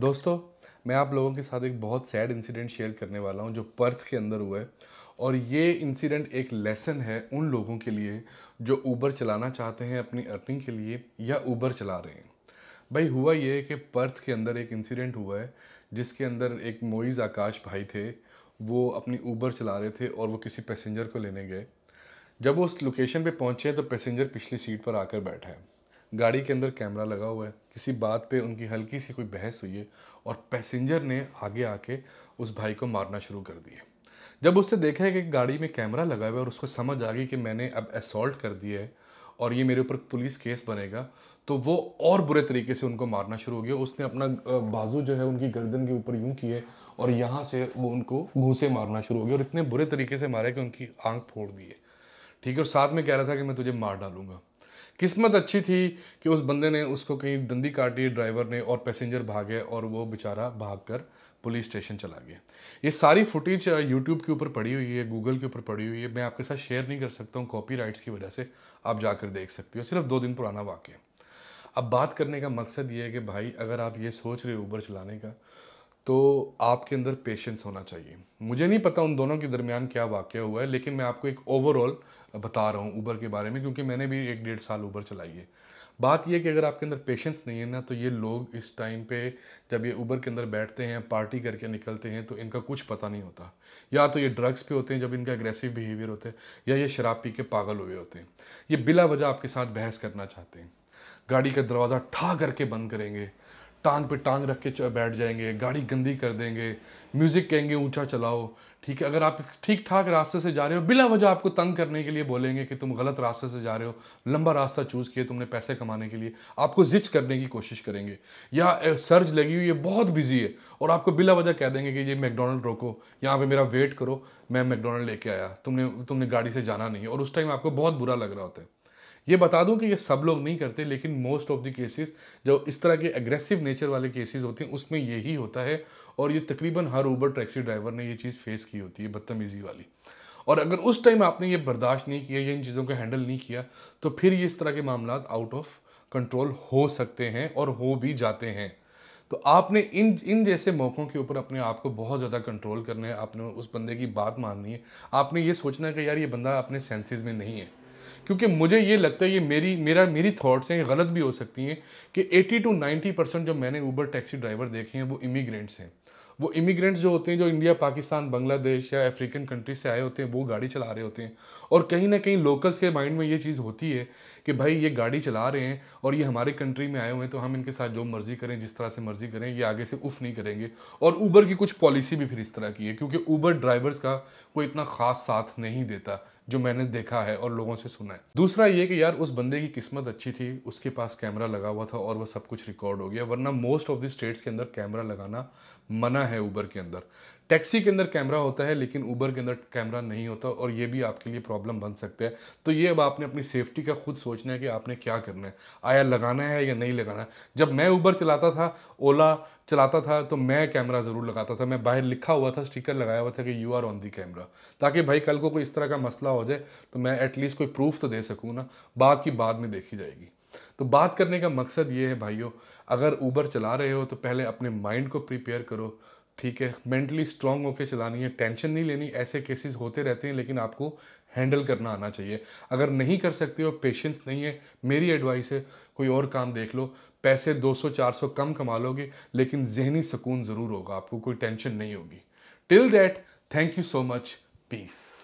दोस्तों मैं आप लोगों के साथ एक बहुत सैड इंसिडेंट शेयर करने वाला हूँ जो पर्थ के अंदर हुआ है और ये इंसिडेंट एक लेसन है उन लोगों के लिए जो ऊबर चलाना चाहते हैं अपनी अर्निंग के लिए या ऊबर चला रहे हैं भाई हुआ ये कि पर्थ के अंदर एक इंसिडेंट हुआ है जिसके अंदर एक मोइज़ आकाश भाई थे वो अपनी ऊबर चला रहे थे और वो किसी पैसेंजर को लेने गए जब वो उस लोकेशन पे पहुँचे तो पैसेंजर पिछली सीट पर आकर बैठा है गाड़ी के अंदर कैमरा लगा हुआ है किसी बात पे उनकी हल्की सी कोई बहस हुई है और पैसेंजर ने आगे आके उस भाई को मारना शुरू कर दिया जब उसने देखा है कि गाड़ी में कैमरा लगा हुआ है और उसको समझ आ गई कि मैंने अब असोल्ट कर दिया है और ये मेरे ऊपर पुलिस केस बनेगा तो वो और बुरे तरीके से उनको मारना शुरू हो गया उसने अपना बाजू जो है उनकी गर्दन के ऊपर यूं किए और यहाँ से वो उनको घूसे मारना शुरू हो गया और इतने बुरे तरीके से मारे कि उनकी आंख फोड़ दिए ठीक है और साथ में कह रहा था कि मैं तुझे मार डालूंगा किस्मत अच्छी थी कि उस बंदे ने उसको कहीं दंदी काटी ड्राइवर ने और पैसेंजर भागे और वो बेचारा भाग कर पुलिस स्टेशन चला गया ये सारी फुटेज यूट्यूब के ऊपर पड़ी हुई है गूगल के ऊपर पड़ी हुई है मैं आपके साथ शेयर नहीं कर सकता हूँ कॉपी की वजह से आप जाकर देख सकते हो सिर्फ दो दिन पुराना वाक्य अब बात करने का मकसद ये है कि भाई अगर आप ये सोच रहे हो ऊबर चलाने का तो आपके अंदर पेशेंस होना चाहिए मुझे नहीं पता उन दोनों के दरमियान क्या वाक्य हुआ है लेकिन मैं आपको एक ओवरऑल बता रहा हूँ ऊबर के बारे में क्योंकि मैंने भी एक डेढ़ साल ऊबर चलाई है बात यह कि अगर आपके अंदर पेशेंस नहीं है ना तो ये लोग इस टाइम पे जब ये ऊबर के अंदर बैठते हैं पार्टी करके निकलते हैं तो इनका कुछ पता नहीं होता या तो ये ड्रग्स पे होते हैं जब इनका एग्रेसिव बिहेवियर होते हैं या ये शराब पी के पागल हुए होते हैं ये बिला वजह आपके साथ बहस करना चाहते हैं गाड़ी का दरवाज़ा ठा करके बंद करेंगे टांग पे टांग रख के बैठ जाएंगे गाड़ी गंदी कर देंगे म्यूज़िक कहेंगे ऊंचा चलाओ ठीक है अगर आप ठीक ठाक रास्ते से जा रहे हो बिला वजह आपको तंग करने के लिए बोलेंगे कि तुम गलत रास्ते से जा रहे हो लंबा रास्ता चूज़ किए तुमने पैसे कमाने के लिए आपको जिच करने की कोशिश करेंगे या सर्ज लगी हुई है बहुत बिजी है और आपको बिला वजह कह देंगे कि ये मैकडोनल्ड रोको यहाँ पे मेरा वेट करो मैं मैकडोनल्ड लेके आया तुमने तुमने गाड़ी से जाना नहीं और उस टाइम आपको बहुत बुरा लग रहा होता है ये बता दूं कि ये सब लोग नहीं करते लेकिन मोस्ट ऑफ द केसेस जो इस तरह के एग्रेसिव नेचर वाले केसेस होते हैं उसमें यही होता है और ये तकरीबन हर ऊबर टैक्सी ड्राइवर ने ये चीज़ फेस की होती है बदतमीज़ी वाली और अगर उस टाइम आपने ये बर्दाश्त नहीं किया या इन चीज़ों को हैंडल नहीं किया तो फिर ये इस तरह के मामला आउट ऑफ कंट्रोल हो सकते हैं और हो भी जाते हैं तो आपने इन इन जैसे मौक़ों के ऊपर अपने आप को बहुत ज़्यादा कंट्रोल करना है आपने उस बंदे की बात माननी है आपने ये सोचना है कि यार ये बंदा अपने सेंसेस में नहीं है क्योंकि मुझे ये लगता है ये मेरी मेरा मेरी थॉट्स हैं ये गलत भी हो सकती हैं कि 80 टू 90 परसेंट जो मैंने ऊबर टैक्सी ड्राइवर देखे हैं वो इमिग्रेंट्स हैं वो इमिग्रेंट्स जो होते हैं जो इंडिया पाकिस्तान बांग्लादेश या अफ्रीकन कंट्री से आए होते हैं वो गाड़ी चला रहे होते हैं और कहीं ना कहीं लोकल्स के माइंड में ये चीज़ होती है कि भाई ये गाड़ी चला रहे हैं और ये हमारे कंट्री में आए हुए हैं तो हम इनके साथ जो मर्ज़ी करें जिस तरह से मर्ज़ी करें ये आगे से उफ़ नहीं करेंगे और ऊबर की कुछ पॉलिसी भी फिर इस तरह की है क्योंकि ऊबर ड्राइवर्स का कोई इतना ख़ास साथ नहीं देता जो मैंने देखा है और लोगों से सुना है दूसरा ये कि यार उस बंदे की किस्मत अच्छी थी उसके पास कैमरा लगा हुआ था और वह सब कुछ रिकॉर्ड हो गया वरना मोस्ट ऑफ द स्टेट्स के अंदर कैमरा लगाना मना है ऊबर के अंदर टैक्सी के अंदर कैमरा होता है लेकिन ऊबर के अंदर कैमरा नहीं होता और ये भी आपके लिए प्रॉब्लम बन सकते हैं तो ये अब आपने अपनी सेफ्टी का खुद सोचना है कि आपने क्या करना है आया लगाना है या नहीं लगाना है जब मैं ऊबर चलाता था ओला चलाता था तो मैं कैमरा ज़रूर लगाता था मैं बाहर लिखा हुआ था स्टिकर लगाया हुआ था कि you are on the camera ताकि भाई कल को कोई इस तरह का मसला हो जाए तो मैं एटलीस्ट कोई प्रूफ तो दे सकूँ ना बाद की बाद में देखी जाएगी तो बात करने का मकसद ये है भाइयों अगर ऊबर चला रहे हो तो पहले अपने माइंड को प्रिपेयर करो ठीक है मेंटली स्ट्रांग होकर चलानी है टेंशन नहीं लेनी ऐसे केसेस होते रहते हैं लेकिन आपको हैंडल करना आना चाहिए अगर नहीं कर सकते हो पेशेंस नहीं है मेरी एडवाइस है कोई और काम देख लो पैसे 200-400 कम कमा लोगे लेकिन जहनी सुकून ज़रूर होगा आपको कोई टेंशन नहीं होगी till that thank you so much piece